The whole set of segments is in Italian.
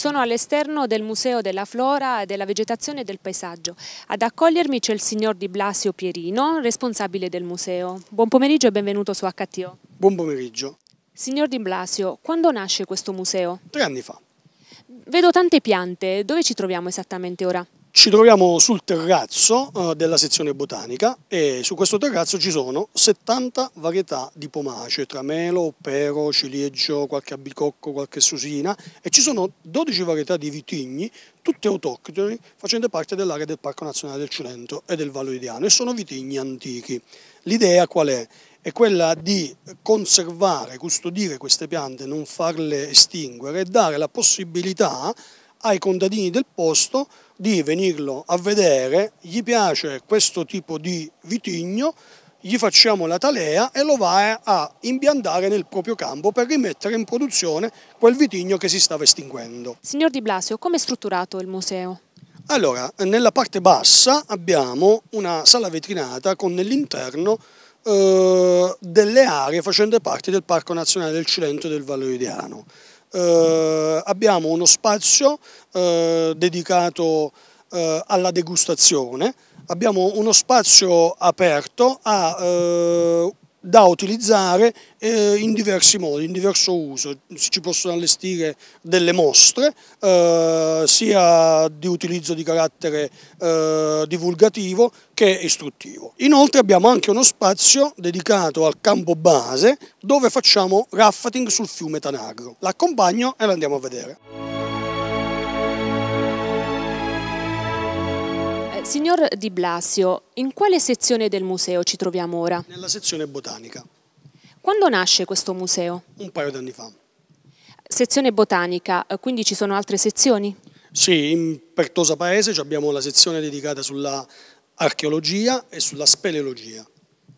Sono all'esterno del Museo della Flora, della Vegetazione e del Paesaggio. Ad accogliermi c'è il signor Di Blasio Pierino, responsabile del museo. Buon pomeriggio e benvenuto su HTO. Buon pomeriggio. Signor Di Blasio, quando nasce questo museo? Tre anni fa. Vedo tante piante, dove ci troviamo esattamente ora? Ci troviamo sul terrazzo eh, della sezione botanica e su questo terrazzo ci sono 70 varietà di pomace, tra melo, pero, ciliegio, qualche abicocco, qualche susina e ci sono 12 varietà di vitigni, tutte autoctoni, facendo parte dell'area del Parco Nazionale del Cilento e del Vallo Idiano e sono vitigni antichi. L'idea qual è? è quella di conservare, custodire queste piante, non farle estinguere e dare la possibilità ai contadini del posto di venirlo a vedere, gli piace questo tipo di vitigno, gli facciamo la talea e lo va a impiantare nel proprio campo per rimettere in produzione quel vitigno che si stava estinguendo. Signor Di Blasio, come è strutturato il museo? Allora, nella parte bassa abbiamo una sala vetrinata con nell'interno eh, delle aree facendo parte del Parco Nazionale del Cilento e del Valoridiano eh, abbiamo uno spazio eh, dedicato eh, alla degustazione, abbiamo uno spazio aperto a eh, da utilizzare eh, in diversi modi, in diverso uso. Ci possono allestire delle mostre, eh, sia di utilizzo di carattere eh, divulgativo che istruttivo. Inoltre abbiamo anche uno spazio dedicato al campo base dove facciamo rafting sul fiume Tanagro. L'accompagno e l'andiamo a vedere. Signor Di Blasio, in quale sezione del museo ci troviamo ora? Nella sezione botanica. Quando nasce questo museo? Un paio d'anni fa. Sezione botanica, quindi ci sono altre sezioni? Sì, in Pertosa Paese abbiamo la sezione dedicata sulla archeologia e sulla speleologia.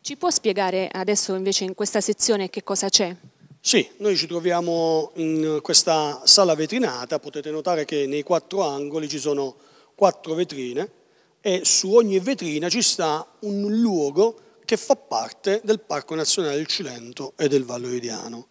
Ci può spiegare adesso invece in questa sezione che cosa c'è? Sì, noi ci troviamo in questa sala vetrinata, potete notare che nei quattro angoli ci sono quattro vetrine e su ogni vetrina ci sta un luogo che fa parte del Parco Nazionale del Cilento e del Vallo Valoridiano.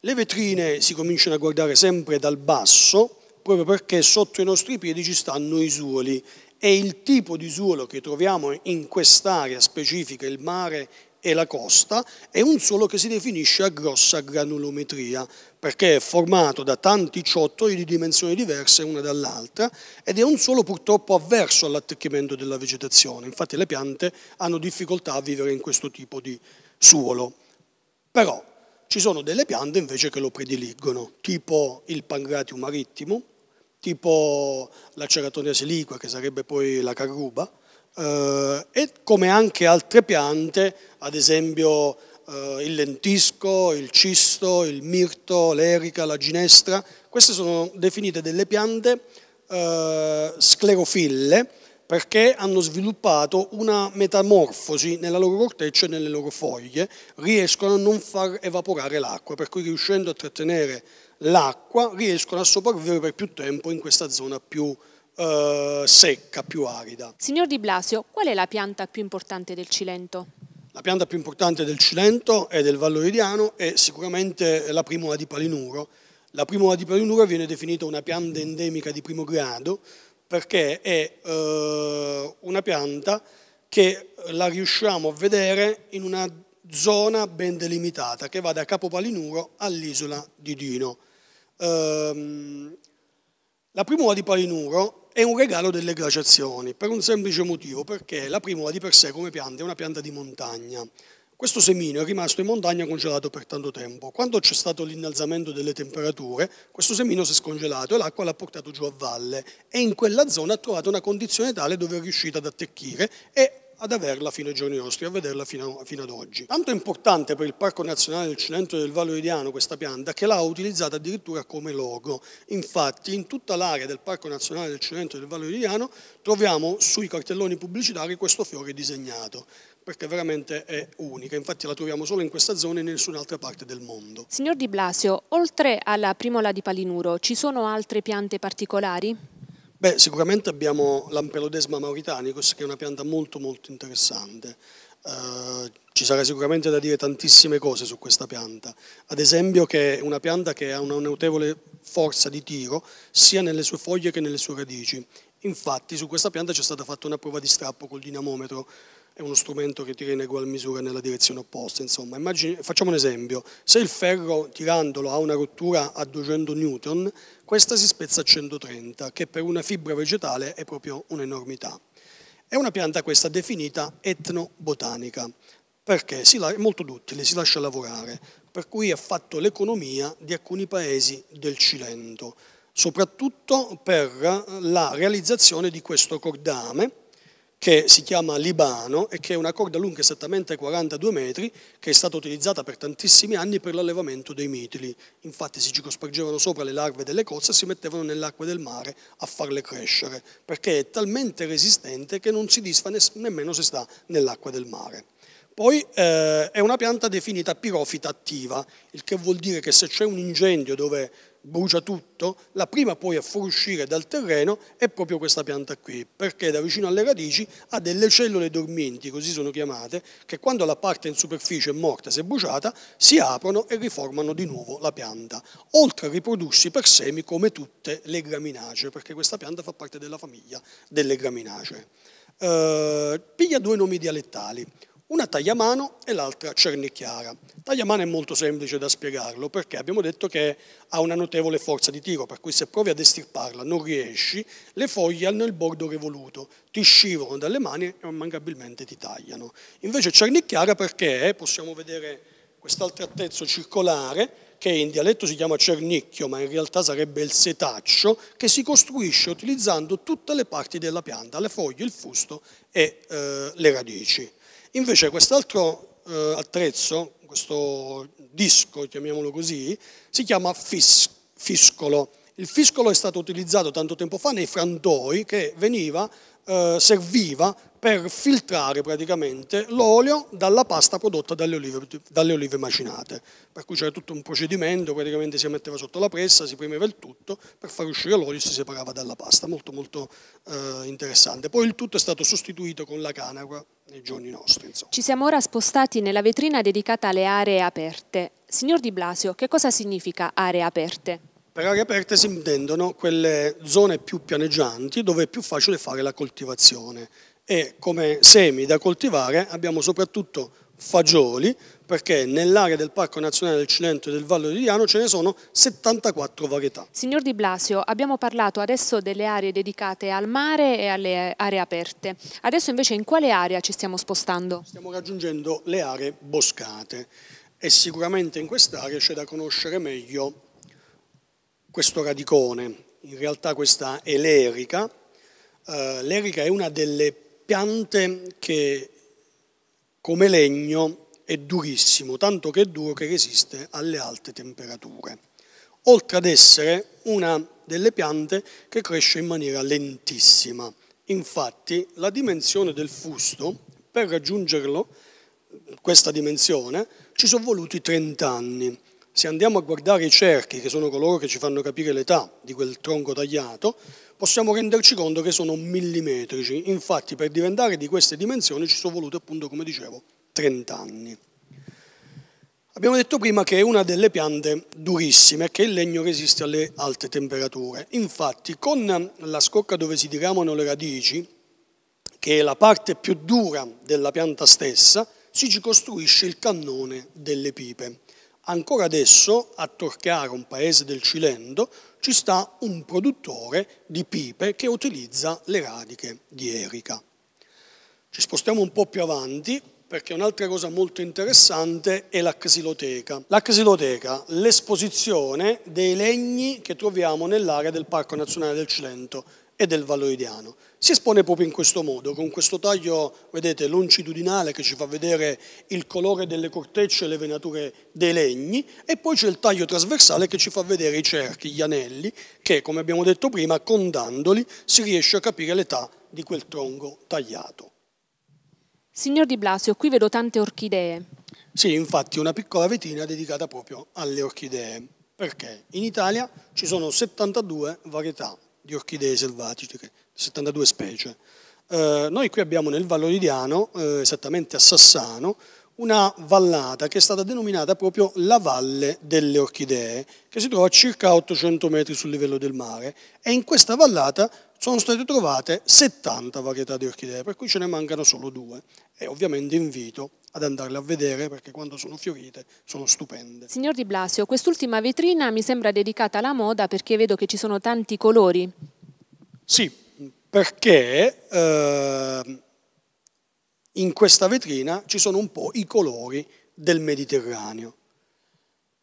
Le vetrine si cominciano a guardare sempre dal basso, proprio perché sotto i nostri piedi ci stanno i suoli e il tipo di suolo che troviamo in quest'area specifica, il mare e la costa è un suolo che si definisce a grossa granulometria perché è formato da tanti ciottoli di dimensioni diverse una dall'altra ed è un suolo purtroppo avverso all'attecchimento della vegetazione, infatti le piante hanno difficoltà a vivere in questo tipo di suolo. Però ci sono delle piante invece che lo prediligono, tipo il pangratium marittimo, tipo la ceratonia siliqua che sarebbe poi la carruba, eh, e come anche altre piante, ad esempio eh, il lentisco, il cisto, il mirto, l'erica, la ginestra, queste sono definite delle piante eh, sclerofille perché hanno sviluppato una metamorfosi nella loro corteccia e nelle loro foglie, riescono a non far evaporare l'acqua, per cui riuscendo a trattenere l'acqua riescono a sopravvivere per più tempo in questa zona più eh, secca, più arida. Signor Di Blasio, qual è la pianta più importante del Cilento? La pianta più importante del Cilento e del Valloridiano è sicuramente la primula di Palinuro. La primula di Palinuro viene definita una pianta endemica di primo grado perché è eh, una pianta che la riusciamo a vedere in una zona ben delimitata che va da Capo Palinuro all'isola di Dino. Eh, la primula di Palinuro è un regalo delle glaciazioni, per un semplice motivo, perché la primula di per sé come pianta è una pianta di montagna. Questo semino è rimasto in montagna congelato per tanto tempo. Quando c'è stato l'innalzamento delle temperature, questo semino si è scongelato e l'acqua l'ha portato giù a valle e in quella zona ha trovato una condizione tale dove è riuscita ad attecchire e ad averla fino ai giorni nostri, a vederla fino, fino ad oggi. Tanto è importante per il Parco Nazionale del Cilento del Vallo Idiano questa pianta che l'ha utilizzata addirittura come logo. Infatti in tutta l'area del Parco Nazionale del Cilento del Vallo Idiano troviamo sui cartelloni pubblicitari questo fiore disegnato perché veramente è unica, infatti la troviamo solo in questa zona e in nessun'altra parte del mondo. Signor Di Blasio, oltre alla primola di Palinuro ci sono altre piante particolari? Beh, sicuramente abbiamo l'Ampelodesma mauritanicus, che è una pianta molto molto interessante. Uh, ci sarà sicuramente da dire tantissime cose su questa pianta, ad esempio che è una pianta che ha una notevole forza di tiro sia nelle sue foglie che nelle sue radici. Infatti su questa pianta c'è stata fatta una prova di strappo col dinamometro è uno strumento che tira in egual misura nella direzione opposta. Insomma, Immagini, facciamo un esempio, se il ferro tirandolo ha una rottura a 200 newton, questa si spezza a 130, che per una fibra vegetale è proprio un'enormità. È una pianta questa definita etnobotanica, perché è molto duttile, si lascia lavorare, per cui ha fatto l'economia di alcuni paesi del Cilento, soprattutto per la realizzazione di questo cordame, che si chiama Libano e che è una corda lunga esattamente 42 metri che è stata utilizzata per tantissimi anni per l'allevamento dei mitili. Infatti si circospargevano sopra le larve delle cozze e si mettevano nell'acqua del mare a farle crescere perché è talmente resistente che non si disfa nemmeno se sta nell'acqua del mare. Poi eh, è una pianta definita pirofita attiva, il che vuol dire che se c'è un incendio dove brucia tutto, la prima poi a fuoriuscire dal terreno è proprio questa pianta qui, perché da vicino alle radici ha delle cellule dormienti, così sono chiamate, che quando la parte in superficie è morta, se bruciata, si aprono e riformano di nuovo la pianta, oltre a riprodursi per semi come tutte le graminacee, perché questa pianta fa parte della famiglia delle graminacee. Eh, piglia due nomi dialettali. Una taglia a mano e l'altra cernichiara. Tagliamano è molto semplice da spiegarlo perché abbiamo detto che ha una notevole forza di tiro, per cui se provi ad estirparla non riesci, le foglie hanno il bordo rivoluto, ti scivolano dalle mani e immancabilmente ti tagliano. Invece cernicchiara perché possiamo vedere quest'altro attrezzo circolare che in dialetto si chiama cernicchio, ma in realtà sarebbe il setaccio, che si costruisce utilizzando tutte le parti della pianta, le foglie, il fusto e eh, le radici. Invece quest'altro eh, attrezzo, questo disco, chiamiamolo così, si chiama fis fiscolo. Il fiscolo è stato utilizzato tanto tempo fa nei frantoi che veniva eh, serviva per filtrare praticamente l'olio dalla pasta prodotta dalle olive, dalle olive macinate. Per cui c'era tutto un procedimento, praticamente si metteva sotto la pressa, si premeva il tutto, per far uscire l'olio si separava dalla pasta, molto molto eh, interessante. Poi il tutto è stato sostituito con la canapa nei giorni nostri. Insomma. Ci siamo ora spostati nella vetrina dedicata alle aree aperte. Signor Di Blasio, che cosa significa aree aperte? Per aree aperte si intendono quelle zone più pianeggianti dove è più facile fare la coltivazione e come semi da coltivare abbiamo soprattutto fagioli perché nell'area del Parco Nazionale del Cilento e del Vallo di Diano ce ne sono 74 varietà. Signor Di Blasio, abbiamo parlato adesso delle aree dedicate al mare e alle aree aperte. Adesso invece in quale area ci stiamo spostando? Stiamo raggiungendo le aree boscate e sicuramente in quest'area c'è da conoscere meglio questo radicone, in realtà questa è l'erica. Eh, l'erica è una delle piante che come legno è durissimo, tanto che è duro che resiste alle alte temperature, oltre ad essere una delle piante che cresce in maniera lentissima. Infatti la dimensione del fusto, per raggiungerlo, questa dimensione, ci sono voluti 30 anni se andiamo a guardare i cerchi, che sono coloro che ci fanno capire l'età di quel tronco tagliato, possiamo renderci conto che sono millimetrici. Infatti per diventare di queste dimensioni ci sono voluti appunto, come dicevo, 30 anni. Abbiamo detto prima che è una delle piante durissime, che il legno resiste alle alte temperature. Infatti con la scocca dove si diramano le radici, che è la parte più dura della pianta stessa, si ci costruisce il cannone delle pipe. Ancora adesso a Torcare, un paese del Cilento, ci sta un produttore di pipe che utilizza le radiche di erica. Ci spostiamo un po' più avanti perché un'altra cosa molto interessante è la xiloteca. La casiloteca, l'esposizione dei legni che troviamo nell'area del Parco Nazionale del Cilento e del Valloidiano. Si espone proprio in questo modo, con questo taglio, vedete, longitudinale che ci fa vedere il colore delle cortecce e le venature dei legni e poi c'è il taglio trasversale che ci fa vedere i cerchi, gli anelli, che come abbiamo detto prima, condandoli si riesce a capire l'età di quel tronco tagliato. Signor Di Blasio, qui vedo tante orchidee. Sì, infatti una piccola vetina dedicata proprio alle orchidee, perché in Italia ci sono 72 varietà di orchidee selvatiche, 72 specie. Eh, noi qui abbiamo nel Valloridiano, eh, esattamente a Sassano, una vallata che è stata denominata proprio la Valle delle Orchidee, che si trova a circa 800 metri sul livello del mare e in questa vallata sono state trovate 70 varietà di orchidee, per cui ce ne mancano solo due. E ovviamente invito ad andarle a vedere perché quando sono fiorite sono stupende. Signor Di Blasio, quest'ultima vetrina mi sembra dedicata alla moda perché vedo che ci sono tanti colori. Sì, perché eh, in questa vetrina ci sono un po' i colori del Mediterraneo.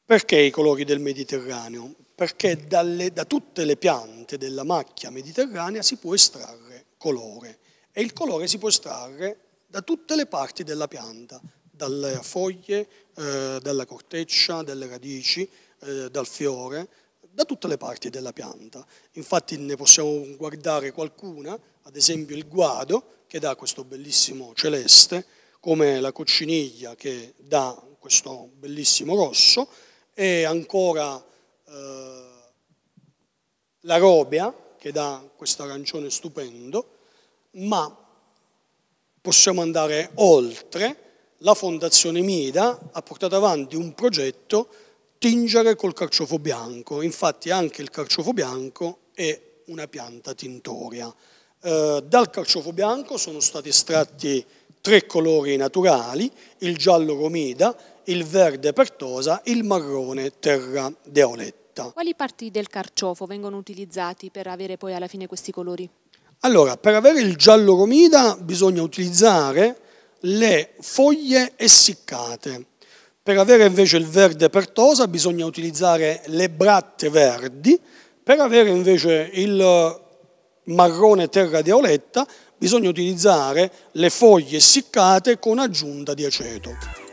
Perché i colori del Mediterraneo? Perché dalle, da tutte le piante della macchia mediterranea si può estrarre colore e il colore si può estrarre da tutte le parti della pianta, dalle foglie, eh, dalla corteccia, dalle radici, eh, dal fiore, da tutte le parti della pianta. Infatti ne possiamo guardare qualcuna, ad esempio il guado, che dà questo bellissimo celeste, come la cocciniglia che dà questo bellissimo rosso, e ancora eh, la robea che dà questo arancione stupendo, ma possiamo andare oltre. La Fondazione Mida ha portato avanti un progetto tingere col carciofo bianco, infatti anche il carciofo bianco è una pianta tintoria. Eh, dal carciofo bianco sono stati estratti tre colori naturali, il giallo romida, il verde pertosa, il marrone terra deoletta. Quali parti del carciofo vengono utilizzati per avere poi alla fine questi colori? Allora, per avere il giallo romida bisogna utilizzare le foglie essiccate. Per avere invece il verde pertosa bisogna utilizzare le bratte verdi. Per avere invece il marrone terra di auletta bisogna utilizzare le foglie essiccate con aggiunta di aceto.